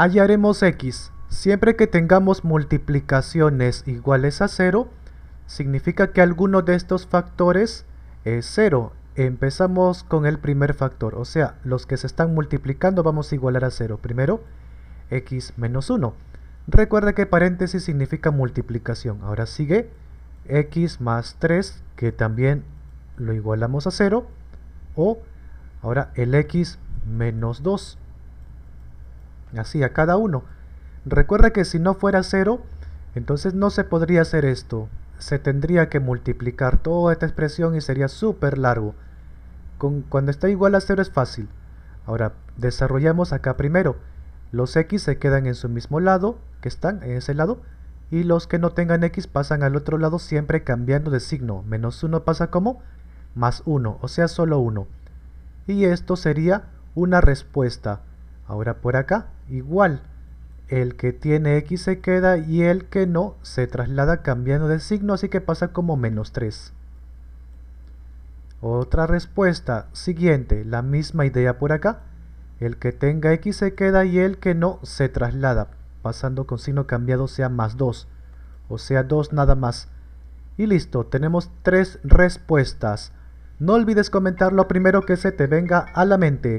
hallaremos x. Siempre que tengamos multiplicaciones iguales a 0, significa que alguno de estos factores es 0. Empezamos con el primer factor, o sea, los que se están multiplicando vamos a igualar a 0. Primero, x menos 1. Recuerda que paréntesis significa multiplicación. Ahora sigue x más 3, que también lo igualamos a 0. O ahora el x menos 2 así a cada uno. Recuerda que si no fuera cero, entonces no se podría hacer esto. Se tendría que multiplicar toda esta expresión y sería súper largo. cuando está igual a cero es fácil. Ahora, desarrollamos acá primero. Los x se quedan en su mismo lado, que están en ese lado, y los que no tengan x pasan al otro lado siempre cambiando de signo. Menos 1 pasa como más 1, o sea solo 1. Y esto sería una respuesta. Ahora por acá, igual. El que tiene x se queda y el que no se traslada cambiando de signo, así que pasa como menos 3. Otra respuesta, siguiente, la misma idea por acá. El que tenga x se queda y el que no se traslada, pasando con signo cambiado sea más 2, o sea 2 nada más. Y listo, tenemos tres respuestas. No olvides comentar lo primero que se te venga a la mente.